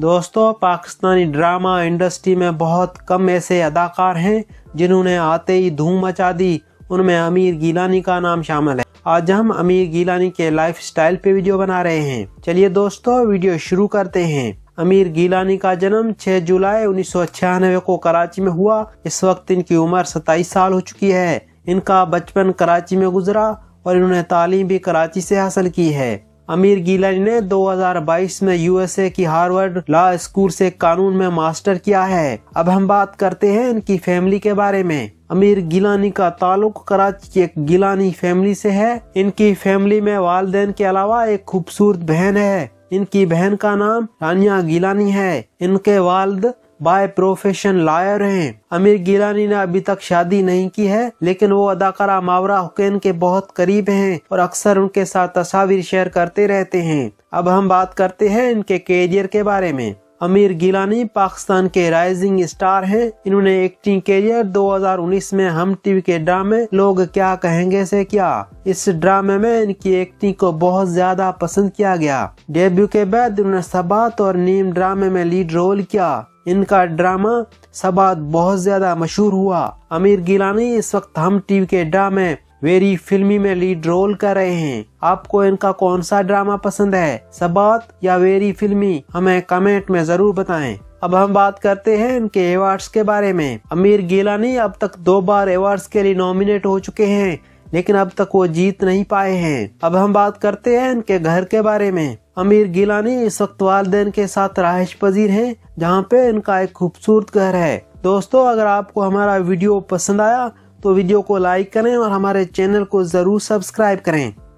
दोस्तों Pakistani drama industry में बहुत कम ऐसे अदाकार हैं जिन्होंने आते ही धूम मचा दी उनमें अमीर गीलानी का नाम शामिल है आज हम अमीर गीलानी के लाइफ स्टाइल पे वीडियो बना रहे हैं चलिए दोस्तों वीडियो शुरू करते हैं अमीर गीलानी का जन्म 6 जुलाई उन्नीस को कराची में हुआ इस वक्त इनकी उम्र सताईस साल हो चुकी है इनका बचपन कराची में गुजरा और इन्होंने तालीम भी कराची से हासिल की है अमीर गिलानी ने 2022 में यूएसए की हार्वर्ड लॉ स्कूल से कानून में मास्टर किया है अब हम बात करते हैं इनकी फैमिली के बारे में अमीर गिलानी का ताल्लुक कराची की एक गिलानी फैमिली से है इनकी फैमिली में वाले के अलावा एक खूबसूरत बहन है इनकी बहन का नाम रानिया गिलानी है इनके वालद बाय प्रोफेशन लायर हैं अमीर गिलानी ने अभी तक शादी नहीं की है लेकिन वो अदाकारा मावरा हुकैन के बहुत करीब हैं और अक्सर उनके साथ तस्वीर शेयर करते रहते हैं अब हम बात करते हैं इनके कैरियर के बारे में अमीर गिलानी पाकिस्तान के राइजिंग स्टार हैं इन्होंने एक्टिंग करियर 2019 में हम टीवी के ड्रामे लोग क्या कहेंगे से क्या इस ड्रामे में इनकी एक्टिंग को बहुत ज्यादा पसंद किया गया डेब्यू के बाद इन्होंने सबात और नीम ड्रामे में लीड रोल किया इनका ड्रामा सबात बहुत ज्यादा मशहूर हुआ अमीर गिलानी इस वक्त हम टीवी के ड्रामे वेरी फिल्मी में लीड रोल कर रहे हैं आपको इनका कौन सा ड्रामा पसंद है सबात या वेरी फिल्मी हमें कमेंट में जरूर बताएं अब हम बात करते हैं इनके अवार्ड्स के बारे में अमीर गिलानी अब तक दो बार अवार्ड्स के लिए नॉमिनेट हो चुके हैं लेकिन अब तक वो जीत नहीं पाए हैं अब हम बात करते हैं इनके घर के बारे में अमीर गिलानी इस वक्त वालदेन के साथ राहश पजीर है जहाँ पे इनका एक खूबसूरत घर है दोस्तों अगर आपको हमारा वीडियो पसंद आया तो वीडियो को लाइक करें और हमारे चैनल को ज़रूर सब्सक्राइब करें